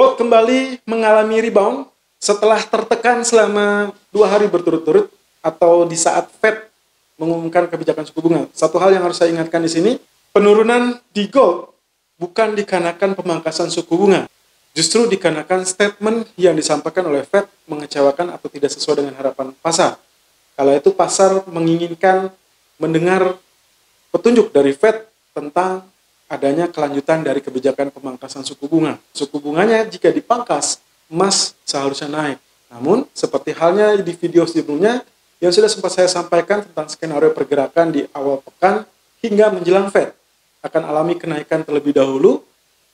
Gold kembali mengalami rebound setelah tertekan selama dua hari berturut-turut atau di saat Fed mengumumkan kebijakan suku bunga. Satu hal yang harus saya ingatkan di sini, penurunan di gold bukan dikarenakan pemangkasan suku bunga, justru dikarenakan statement yang disampaikan oleh Fed mengecewakan atau tidak sesuai dengan harapan pasar. Kalau itu pasar menginginkan mendengar petunjuk dari Fed tentang adanya kelanjutan dari kebijakan pemangkasan suku bunga. Suku bunganya jika dipangkas, emas seharusnya naik. Namun, seperti halnya di video sebelumnya yang sudah sempat saya sampaikan tentang skenario pergerakan di awal pekan hingga menjelang Fed, akan alami kenaikan terlebih dahulu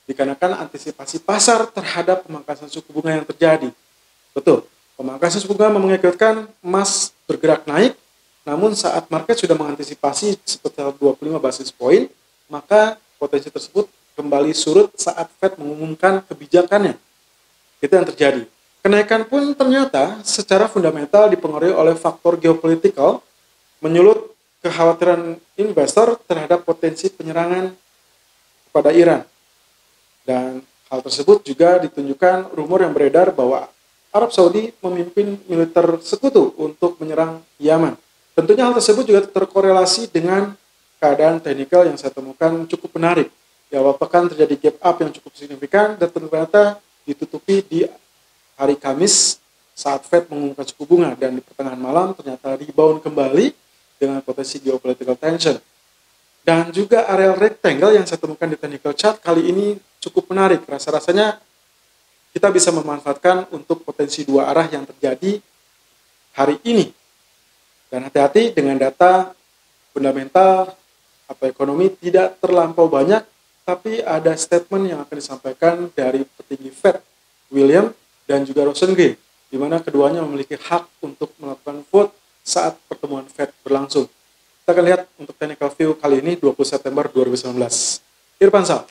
dikarenakan antisipasi pasar terhadap pemangkasan suku bunga yang terjadi. Betul, pemangkasan suku bunga mengakibatkan emas bergerak naik, namun saat market sudah mengantisipasi sekitar 25 basis point maka potensi tersebut kembali surut saat Fed mengumumkan kebijakannya. Itu yang terjadi. Kenaikan pun ternyata secara fundamental dipengaruhi oleh faktor geopolitikal menyulut kekhawatiran investor terhadap potensi penyerangan kepada Iran. Dan hal tersebut juga ditunjukkan rumor yang beredar bahwa Arab Saudi memimpin militer sekutu untuk menyerang Yaman. Tentunya hal tersebut juga terkorelasi dengan keadaan teknikal yang saya temukan cukup menarik. Di ya, awal pekan terjadi gap up yang cukup signifikan dan ternyata ditutupi di hari Kamis saat Fed mengumumkan suku bunga dan di pertengahan malam ternyata rebound kembali dengan potensi geopolitical tension. Dan juga area rectangle yang saya temukan di technical chart kali ini cukup menarik. Rasa-rasanya kita bisa memanfaatkan untuk potensi dua arah yang terjadi hari ini. Dan hati-hati dengan data fundamental apa ekonomi tidak terlampau banyak, tapi ada statement yang akan disampaikan dari petinggi Fed, William dan juga Rosengren di mana keduanya memiliki hak untuk melakukan vote saat pertemuan Fed berlangsung. Kita akan lihat untuk technical view kali ini 20 September 2019. Irfan Sal.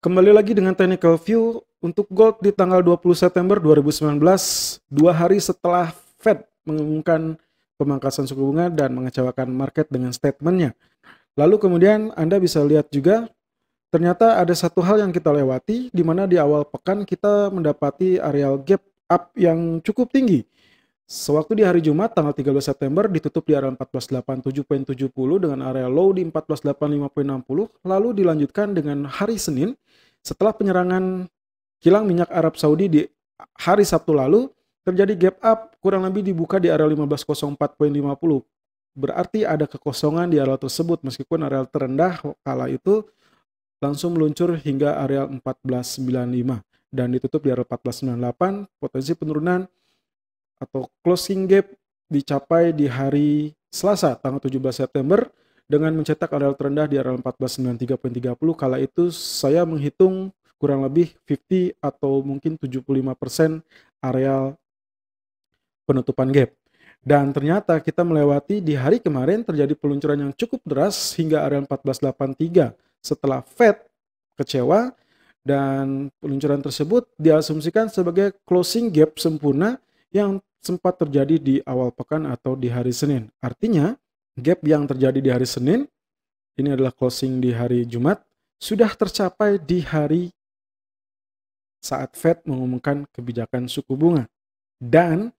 Kembali lagi dengan technical view untuk gold di tanggal 20 September 2019, dua hari setelah Fed mengumumkan pemangkasan suku bunga dan mengecewakan market dengan statementnya. Lalu kemudian Anda bisa lihat juga ternyata ada satu hal yang kita lewati di mana di awal pekan kita mendapati areal gap up yang cukup tinggi. Sewaktu di hari Jumat tanggal 13 September ditutup di area 1487.70 dengan area low di 1485.60, lalu dilanjutkan dengan hari Senin setelah penyerangan kilang minyak Arab Saudi di hari Sabtu lalu Terjadi gap up kurang lebih dibuka di area 1504.50. Berarti ada kekosongan di area tersebut meskipun area terendah kala itu langsung meluncur hingga area 1495 dan ditutup di area 1498 potensi penurunan atau closing gap dicapai di hari Selasa tanggal 17 September dengan mencetak area terendah di area 1493.30 kala itu saya menghitung kurang lebih 50 atau mungkin 75% areal penutupan gap. Dan ternyata kita melewati di hari kemarin terjadi peluncuran yang cukup deras hingga area 1483 setelah Fed kecewa dan peluncuran tersebut diasumsikan sebagai closing gap sempurna yang sempat terjadi di awal pekan atau di hari Senin. Artinya, gap yang terjadi di hari Senin ini adalah closing di hari Jumat sudah tercapai di hari saat Fed mengumumkan kebijakan suku bunga. Dan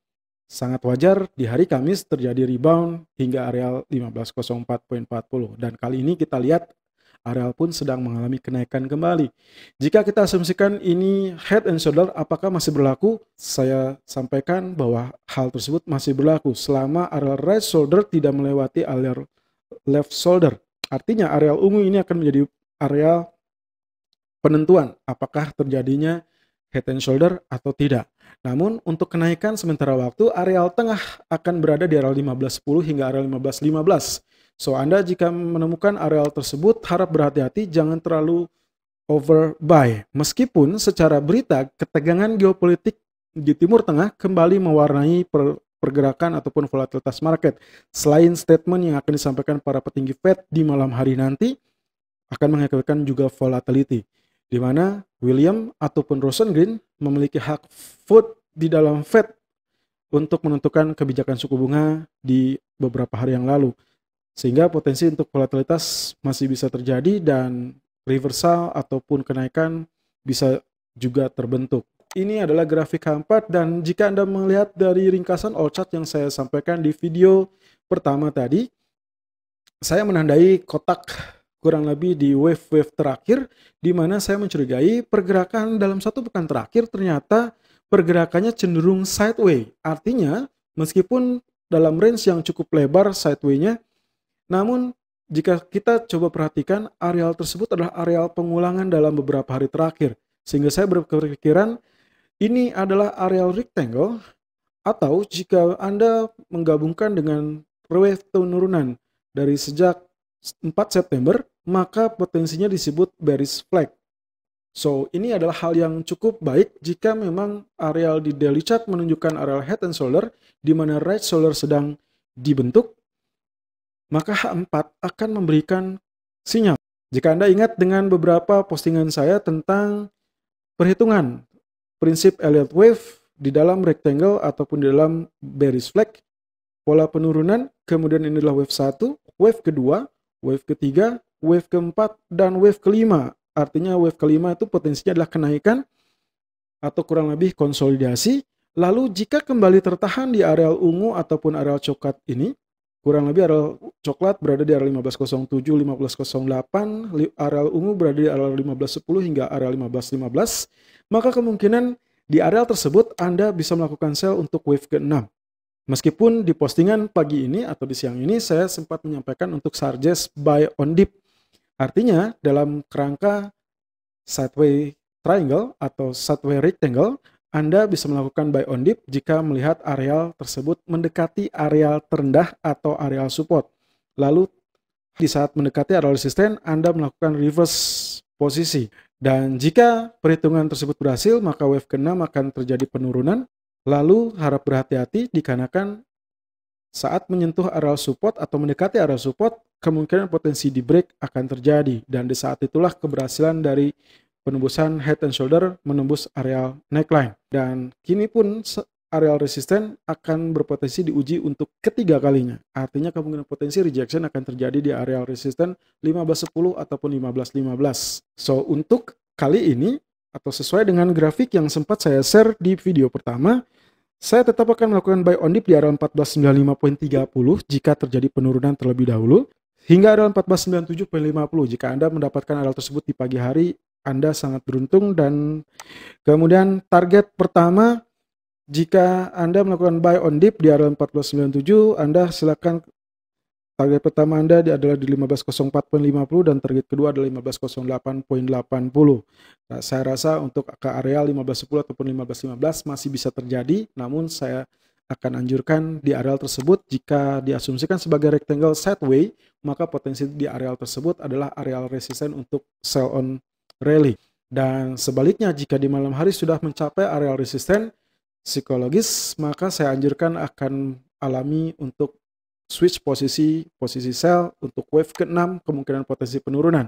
Sangat wajar di hari Kamis terjadi rebound hingga areal 1504.40 dan kali ini kita lihat areal pun sedang mengalami kenaikan kembali. Jika kita asumsikan ini head and shoulder apakah masih berlaku? Saya sampaikan bahwa hal tersebut masih berlaku selama areal right shoulder tidak melewati areal left shoulder. Artinya areal ungu ini akan menjadi areal penentuan apakah terjadinya head and shoulder atau tidak. Namun untuk kenaikan sementara waktu areal tengah akan berada di areal 1510 hingga areal 1515. So Anda jika menemukan areal tersebut harap berhati-hati jangan terlalu overbuy. Meskipun secara berita ketegangan geopolitik di Timur Tengah kembali mewarnai per pergerakan ataupun volatilitas market. Selain statement yang akan disampaikan para petinggi Fed di malam hari nanti akan mengakibatkan juga volatility di mana William ataupun Rosengren memiliki hak vote di dalam Fed untuk menentukan kebijakan suku bunga di beberapa hari yang lalu. Sehingga potensi untuk volatilitas masih bisa terjadi dan reversal ataupun kenaikan bisa juga terbentuk. Ini adalah grafik keempat dan jika Anda melihat dari ringkasan all chart yang saya sampaikan di video pertama tadi, saya menandai kotak kurang lebih di wave-wave terakhir di mana saya mencurigai pergerakan dalam satu pekan terakhir ternyata pergerakannya cenderung sideways. Artinya meskipun dalam range yang cukup lebar sideways-nya namun jika kita coba perhatikan areal tersebut adalah areal pengulangan dalam beberapa hari terakhir sehingga saya berpikiran ini adalah areal rectangle atau jika Anda menggabungkan dengan wave penurunan dari sejak 4 September, maka potensinya disebut bearish flag. So, ini adalah hal yang cukup baik jika memang areal di daily chart menunjukkan areal head and shoulder, di mana right shoulder sedang dibentuk, maka H4 akan memberikan sinyal. Jika Anda ingat dengan beberapa postingan saya tentang perhitungan prinsip Elliott Wave di dalam rectangle ataupun di dalam bearish flag, pola penurunan, kemudian inilah wave 1, wave kedua, wave ketiga, wave keempat, dan wave kelima. Artinya wave kelima itu potensinya adalah kenaikan atau kurang lebih konsolidasi. Lalu jika kembali tertahan di areal ungu ataupun areal coklat ini, kurang lebih areal coklat berada di areal 1507, 1508, areal ungu berada di areal 1510 hingga areal 1515, maka kemungkinan di areal tersebut Anda bisa melakukan sell untuk wave ke-6. Meskipun di postingan pagi ini atau di siang ini saya sempat menyampaikan untuk Sarges buy on dip. Artinya dalam kerangka sideway triangle atau sideway rectangle, Anda bisa melakukan buy on dip jika melihat areal tersebut mendekati areal terendah atau areal support. Lalu di saat mendekati areal resisten, Anda melakukan reverse posisi. Dan jika perhitungan tersebut berhasil, maka wave ke-6 akan terjadi penurunan Lalu harap berhati-hati dikarenakan saat menyentuh area support atau mendekati area support, kemungkinan potensi di break akan terjadi dan di saat itulah keberhasilan dari penembusan head and shoulder menembus area neckline. Dan kini pun area resisten akan berpotensi diuji untuk ketiga kalinya. Artinya kemungkinan potensi rejection akan terjadi di area resisten 15-10 ataupun 15-15. So untuk kali ini atau sesuai dengan grafik yang sempat saya share di video pertama, saya tetap akan melakukan buy on dip di area 1495.30 jika terjadi penurunan terlebih dahulu hingga area 1497.50 jika Anda mendapatkan area tersebut di pagi hari Anda sangat beruntung dan kemudian target pertama jika Anda melakukan buy on dip di area 1497 Anda silakan Target pertama Anda adalah di 1504.50 dan target kedua adalah 1508.80. Nah, saya rasa untuk ke area 1510 ataupun 1515 masih bisa terjadi, namun saya akan anjurkan di areal tersebut jika diasumsikan sebagai rectangle sideway, maka potensi di areal tersebut adalah areal resisten untuk sell on rally. Dan sebaliknya jika di malam hari sudah mencapai areal resisten psikologis, maka saya anjurkan akan alami untuk switch posisi posisi sell untuk wave ke-6 kemungkinan potensi penurunan.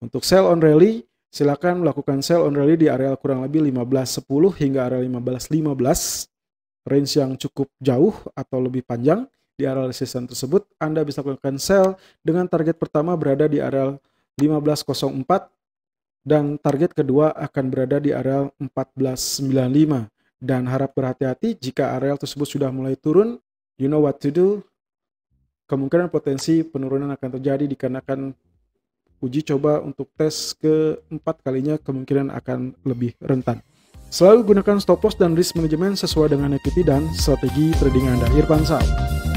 Untuk sell on rally silakan melakukan sell on rally di area kurang lebih 15.10 hingga area 15.15 range yang cukup jauh atau lebih panjang di area resistance tersebut Anda bisa melakukan sell dengan target pertama berada di area 15.04 dan target kedua akan berada di area 14.95 dan harap berhati-hati jika area tersebut sudah mulai turun you know what to do kemungkinan potensi penurunan akan terjadi dikarenakan uji coba untuk tes keempat kalinya kemungkinan akan lebih rentan. Selalu gunakan stop loss dan risk management sesuai dengan equity dan strategi trading Anda. Irfan Sal.